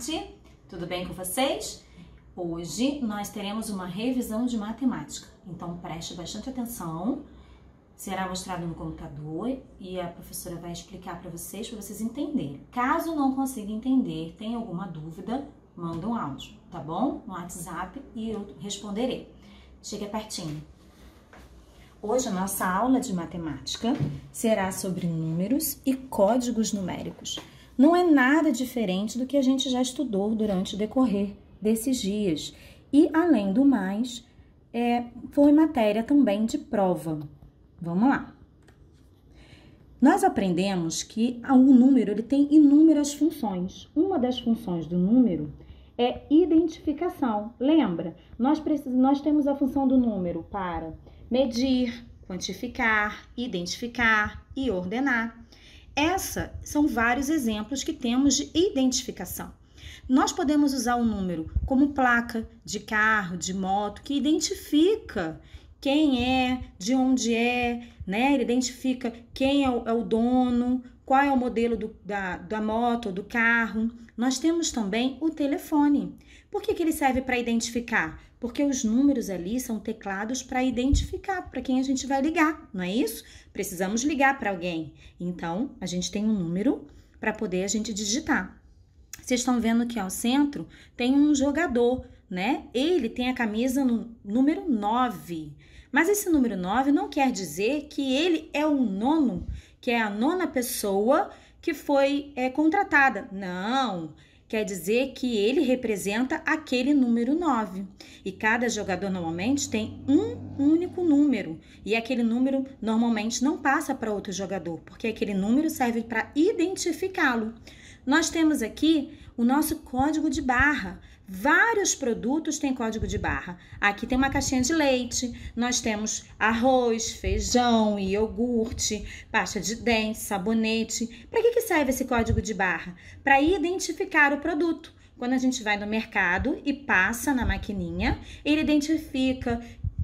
tarde, tudo bem com vocês? Hoje nós teremos uma revisão de matemática, então preste bastante atenção. Será mostrado no computador e a professora vai explicar para vocês, para vocês entenderem. Caso não consiga entender, tem alguma dúvida, manda um áudio, tá bom? No WhatsApp e eu responderei. Chega pertinho. Hoje a nossa aula de matemática será sobre números e códigos numéricos não é nada diferente do que a gente já estudou durante o decorrer desses dias. E, além do mais, é, foi matéria também de prova. Vamos lá. Nós aprendemos que o número ele tem inúmeras funções. Uma das funções do número é identificação. Lembra? Nós, precisamos, nós temos a função do número para medir, quantificar, identificar e ordenar. Essa são vários exemplos que temos de identificação. Nós podemos usar o número como placa de carro, de moto, que identifica quem é, de onde é, né? Ele identifica quem é o, é o dono, qual é o modelo do, da, da moto ou do carro. Nós temos também o telefone. Por que, que ele serve para identificar? porque os números ali são teclados para identificar para quem a gente vai ligar, não é isso? Precisamos ligar para alguém. Então, a gente tem um número para poder a gente digitar. Vocês estão vendo que ao centro tem um jogador, né? Ele tem a camisa no número 9. Mas esse número 9 não quer dizer que ele é o nono, que é a nona pessoa que foi é, contratada. Não, quer dizer que ele representa aquele número 9. E cada jogador normalmente tem um único número, e aquele número normalmente não passa para outro jogador, porque aquele número serve para identificá-lo. Nós temos aqui o nosso código de barra Vários produtos têm código de barra. Aqui tem uma caixinha de leite, nós temos arroz, feijão, iogurte, pasta de dente, sabonete. Para que, que serve esse código de barra? Para identificar o produto. Quando a gente vai no mercado e passa na maquininha, ele identifica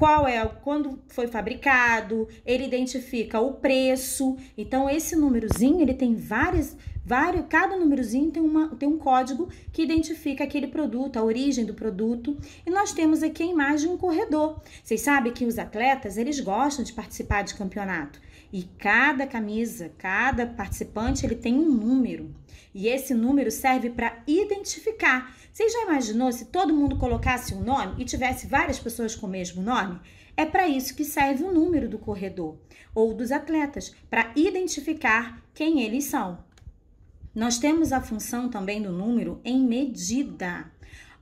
qual é quando foi fabricado, ele identifica o preço. Então esse númerozinho, ele tem várias vários, cada númerozinho tem uma tem um código que identifica aquele produto, a origem do produto. E nós temos aqui a imagem de um corredor. Vocês sabem que os atletas, eles gostam de participar de campeonato. E cada camisa, cada participante, ele tem um número. E esse número serve para identificar. Você já imaginou se todo mundo colocasse um nome e tivesse várias pessoas com o mesmo nome? É para isso que serve o número do corredor ou dos atletas, para identificar quem eles são. Nós temos a função também do número em medida.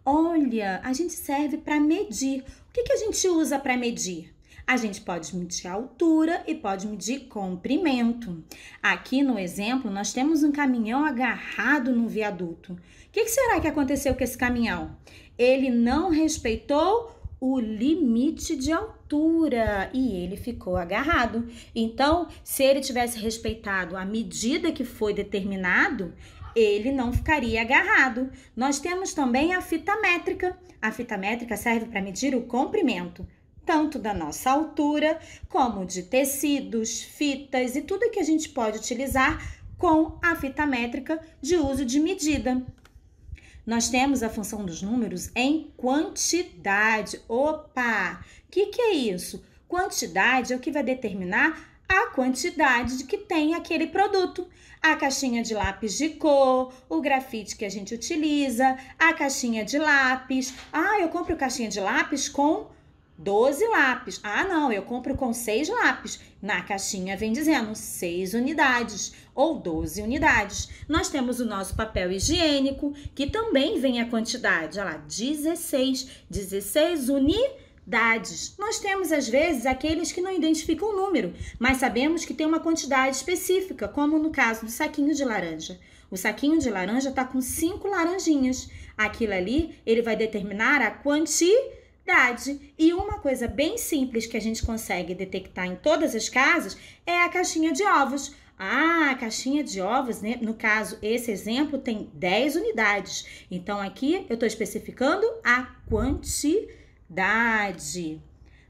Olha, a gente serve para medir. O que, que a gente usa para medir? A gente pode medir a altura e pode medir comprimento. Aqui no exemplo, nós temos um caminhão agarrado num viaduto. O que, que será que aconteceu com esse caminhão? Ele não respeitou o limite de altura e ele ficou agarrado. Então, se ele tivesse respeitado a medida que foi determinado, ele não ficaria agarrado. Nós temos também a fita métrica. A fita métrica serve para medir o comprimento tanto da nossa altura como de tecidos, fitas e tudo que a gente pode utilizar com a fita métrica de uso de medida. Nós temos a função dos números em quantidade. Opa! O que, que é isso? Quantidade é o que vai determinar a quantidade de que tem aquele produto. A caixinha de lápis de cor, o grafite que a gente utiliza, a caixinha de lápis. Ah, eu compro caixinha de lápis com 12 lápis. Ah, não, eu compro com 6 lápis. Na caixinha vem dizendo 6 unidades ou 12 unidades. Nós temos o nosso papel higiênico, que também vem a quantidade, olha lá, 16, 16 unidades. Nós temos às vezes aqueles que não identificam o número, mas sabemos que tem uma quantidade específica, como no caso do saquinho de laranja. O saquinho de laranja está com 5 laranjinhas. Aquilo ali, ele vai determinar a quantidade idade. E uma coisa bem simples que a gente consegue detectar em todas as casas é a caixinha de ovos. Ah, a caixinha de ovos, né? no caso, esse exemplo tem 10 unidades. Então, aqui eu estou especificando a quantidade.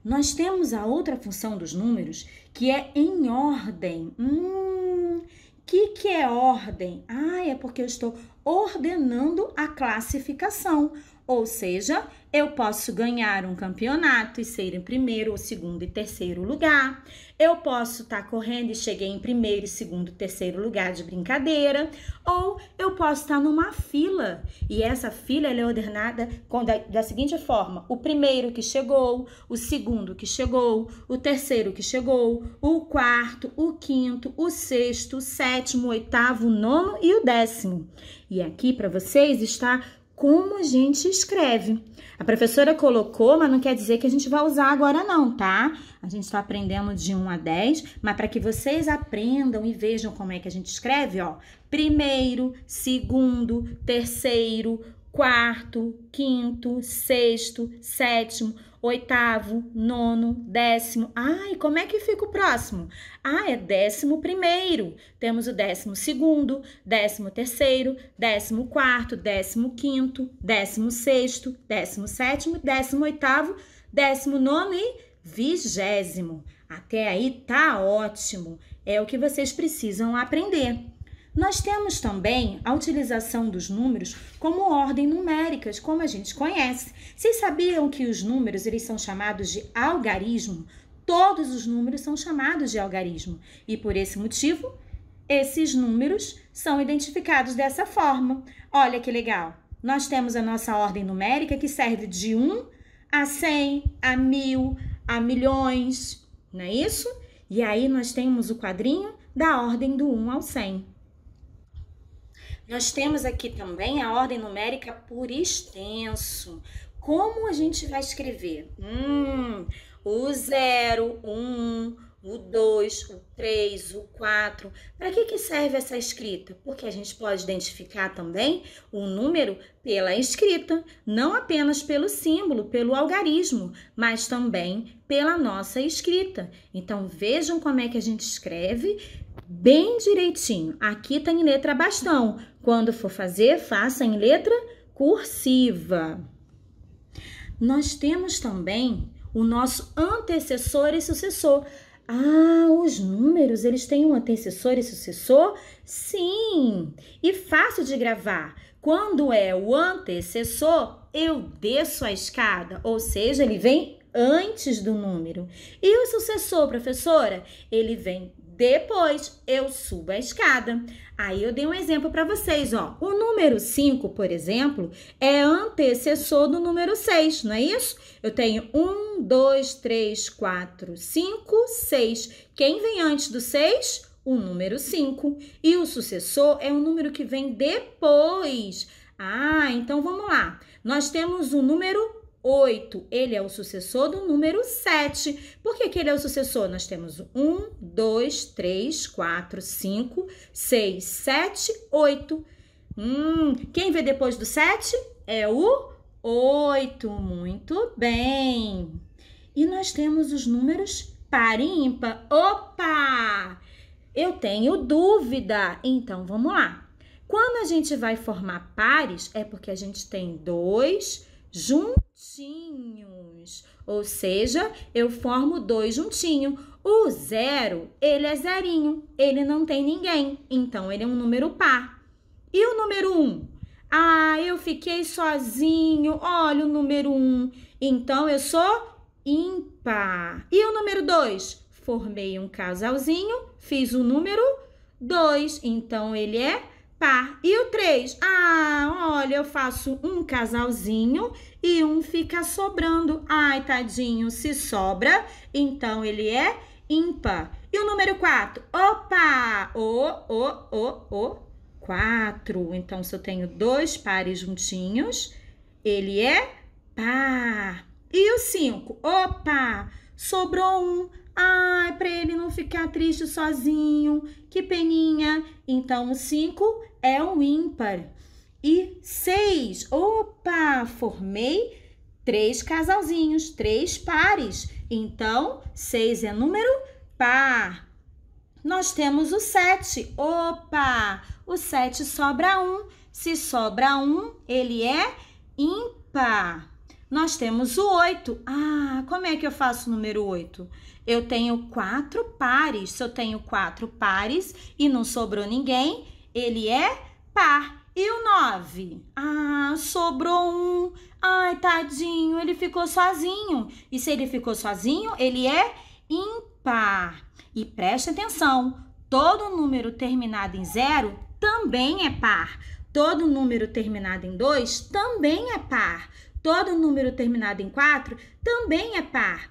Nós temos a outra função dos números, que é em ordem. Hum, que que é ordem? Ah, é porque eu estou ordenando a classificação. Ou seja, eu posso ganhar um campeonato e ser em primeiro, ou segundo e terceiro lugar. Eu posso estar tá correndo e cheguei em primeiro, segundo, terceiro lugar de brincadeira. Ou eu posso estar tá numa fila e essa fila é ordenada com, da, da seguinte forma: o primeiro que chegou, o segundo que chegou, o terceiro que chegou, o quarto, o quinto, o sexto, o sétimo, o oitavo, o nono e o décimo. E aqui para vocês está como a gente escreve. A professora colocou, mas não quer dizer que a gente vai usar agora não, tá? A gente está aprendendo de 1 a 10, mas para que vocês aprendam e vejam como é que a gente escreve, ó. Primeiro, segundo, terceiro, quarto, quinto, sexto, sétimo oitavo, nono, décimo. Ah, e como é que fica o próximo? Ah, é décimo primeiro. Temos o décimo segundo, décimo terceiro, décimo quarto, décimo quinto, décimo sexto, décimo sétimo, décimo oitavo, décimo nono e vigésimo. Até aí tá ótimo. É o que vocês precisam aprender. Nós temos também a utilização dos números como ordem numéricas, como a gente conhece. Vocês sabiam que os números eles são chamados de algarismo? Todos os números são chamados de algarismo. E por esse motivo, esses números são identificados dessa forma. Olha que legal! Nós temos a nossa ordem numérica que serve de 1 a 100, a 1000, a milhões, não é isso? E aí nós temos o quadrinho da ordem do 1 ao 100. Nós temos aqui também a ordem numérica por extenso. Como a gente vai escrever? Hum, o 0, o 1, um, o 2, o 3, o 4. Para que, que serve essa escrita? Porque a gente pode identificar também o número pela escrita, não apenas pelo símbolo, pelo algarismo, mas também pela nossa escrita. Então vejam como é que a gente escreve bem direitinho. Aqui tá em letra bastão. Quando for fazer, faça em letra cursiva. Nós temos também o nosso antecessor e sucessor. Ah, os números, eles têm um antecessor e sucessor? Sim! E fácil de gravar. Quando é o antecessor, eu desço a escada, ou seja, ele vem antes do número. E o sucessor, professora? Ele vem depois eu subo a escada. Aí eu dei um exemplo para vocês, ó. O número 5, por exemplo, é antecessor do número 6, não é isso? Eu tenho 1, 2, 3, 4, 5, 6. Quem vem antes do 6? O número 5. E o sucessor é o número que vem depois. Ah, então vamos lá. Nós temos o número 8, ele é o sucessor do número 7. Por que, que ele é o sucessor? Nós temos 1, 2, 3, 4, 5, 6, 7, 8. Hum, quem vê depois do 7 é o 8. Muito bem. E nós temos os números par e ímpar. Opa! Eu tenho dúvida. Então, vamos lá. Quando a gente vai formar pares, é porque a gente tem dois juntos juntinhos. Ou seja, eu formo dois juntinhos. O zero, ele é zerinho, ele não tem ninguém, então ele é um número par. E o número um? Ah, eu fiquei sozinho, olha o número um, então eu sou ímpar. E o número dois? Formei um casalzinho, fiz o número dois, então ele é par. Tá. E o 3? Ah, olha, eu faço um casalzinho e um fica sobrando. Ai, tadinho, se sobra, então ele é ímpar. E o número 4? Opa! O, o, o, o, 4. Então, se eu tenho dois pares juntinhos, ele é par. E o 5? Opa! Sobrou um. Ai, para ele não ficar triste sozinho, que peninha. Então, o 5 é um ímpar. E seis, opa, formei três casalzinhos, três pares. Então, seis é número par. Nós temos o sete, opa, o sete sobra um. Se sobra um, ele é ímpar. Nós temos o 8. Ah, como é que eu faço o número 8? Eu tenho quatro pares. Se eu tenho quatro pares e não sobrou ninguém, ele é par. E o 9? Ah, sobrou um. Ai, tadinho, ele ficou sozinho. E se ele ficou sozinho, ele é ímpar. E preste atenção, todo número terminado em zero também é par. Todo número terminado em 2 também é par. Todo número terminado em 4 também é par.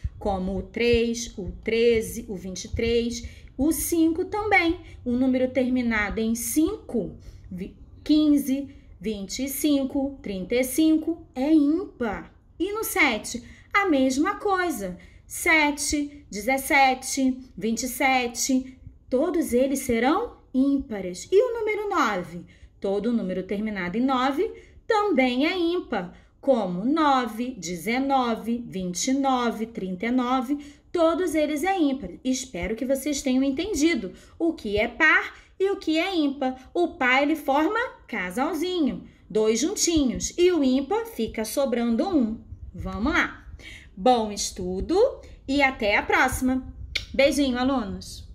como o 3, o 13, o 23, o 5 também. O número terminado em 5, 15, 25, 35 é ímpar. E no 7, a mesma coisa. 7, 17, 27, todos eles serão ímpares. E o número 9? Todo número terminado em 9 também é ímpar como 9, 19, 29, 39, todos eles é ímpar. Espero que vocês tenham entendido o que é par e o que é ímpar. O par ele forma casalzinho, dois juntinhos, e o ímpar fica sobrando um. Vamos lá. Bom estudo e até a próxima. Beijinho, alunos.